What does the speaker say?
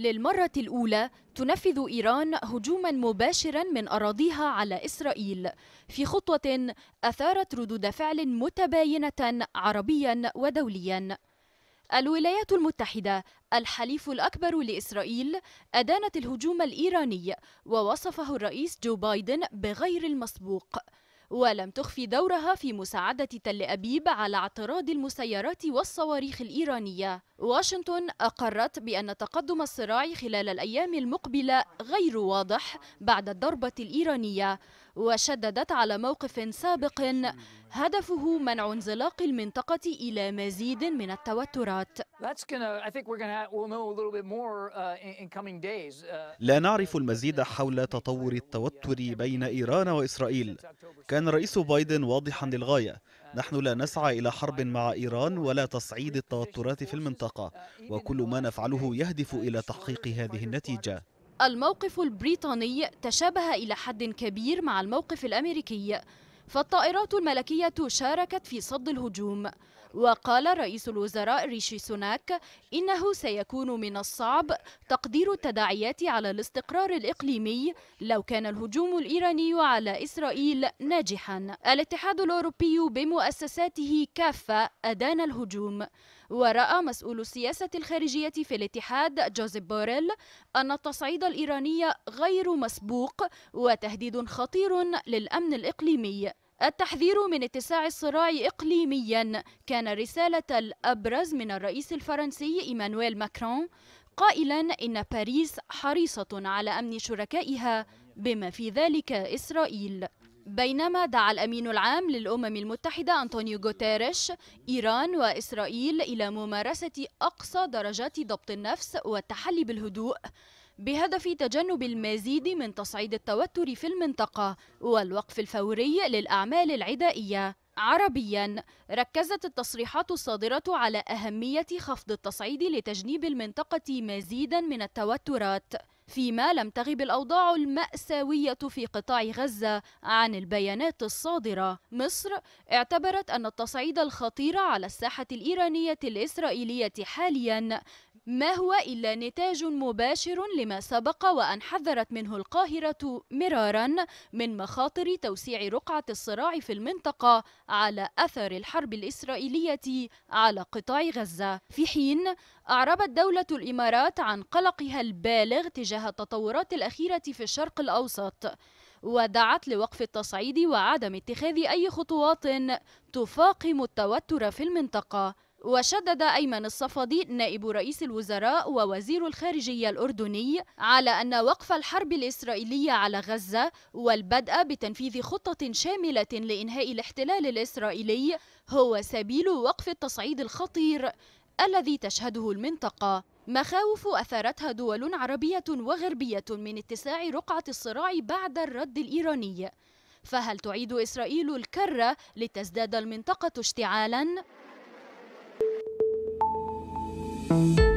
للمرة الأولى تنفذ إيران هجوما مباشرا من أراضيها على إسرائيل في خطوة أثارت ردود فعل متباينة عربيا ودوليا الولايات المتحدة الحليف الأكبر لإسرائيل أدانت الهجوم الإيراني ووصفه الرئيس جو بايدن بغير المسبوق ولم تخفي دورها في مساعدة تل أبيب على اعتراض المسيرات والصواريخ الإيرانية واشنطن أقرت بأن تقدم الصراع خلال الأيام المقبلة غير واضح بعد الضربة الإيرانية وشددت على موقف سابق هدفه منع انزلاق المنطقة إلى مزيد من التوترات uh, uh. لا نعرف المزيد حول تطور التوتر بين إيران وإسرائيل كان رئيس بايدن واضحا للغاية نحن لا نسعى إلى حرب مع إيران ولا تصعيد التوترات في المنطقة وكل ما نفعله يهدف إلى تحقيق هذه النتيجة الموقف البريطاني تشابه إلى حد كبير مع الموقف الأمريكي فالطائرات الملكية شاركت في صد الهجوم وقال رئيس الوزراء ريشي سوناك إنه سيكون من الصعب تقدير التداعيات على الاستقرار الإقليمي لو كان الهجوم الإيراني على إسرائيل ناجحا الاتحاد الأوروبي بمؤسساته كافة أدان الهجوم ورأى مسؤول السياسة الخارجية في الاتحاد جوزيف بوريل أن التصعيد الإيراني غير مسبوق وتهديد خطير للأمن الإقليمي التحذير من اتساع الصراع إقليميا كان رسالة الأبرز من الرئيس الفرنسي إيمانويل ماكرون قائلا إن باريس حريصة على أمن شركائها بما في ذلك إسرائيل بينما دعا الأمين العام للأمم المتحدة أنطونيو غوتيريش إيران وإسرائيل إلى ممارسة أقصى درجات ضبط النفس والتحلي بالهدوء بهدف تجنب المزيد من تصعيد التوتر في المنطقة والوقف الفوري للأعمال العدائية عربيا ركزت التصريحات الصادرة على أهمية خفض التصعيد لتجنيب المنطقة مزيدا من التوترات فيما لم تغب الأوضاع المأساوية في قطاع غزة عن البيانات الصادرة مصر اعتبرت أن التصعيد الخطير على الساحة الإيرانية الإسرائيلية حاليا ما هو إلا نتاج مباشر لما سبق وأن حذرت منه القاهرة مرارا من مخاطر توسيع رقعة الصراع في المنطقة على أثر الحرب الإسرائيلية على قطاع غزة في حين أعربت دولة الإمارات عن قلقها البالغ تجاه التطورات الأخيرة في الشرق الأوسط ودعت لوقف التصعيد وعدم اتخاذ أي خطوات تفاقم التوتر في المنطقة وشدد أيمن الصفدي نائب رئيس الوزراء ووزير الخارجية الأردني على أن وقف الحرب الإسرائيلية على غزة والبدء بتنفيذ خطة شاملة لإنهاء الاحتلال الإسرائيلي هو سبيل وقف التصعيد الخطير الذي تشهده المنطقة مخاوف أثارتها دول عربية وغربية من اتساع رقعة الصراع بعد الرد الإيراني فهل تعيد إسرائيل الكرة لتزداد المنطقة اشتعالاً؟ Thank you.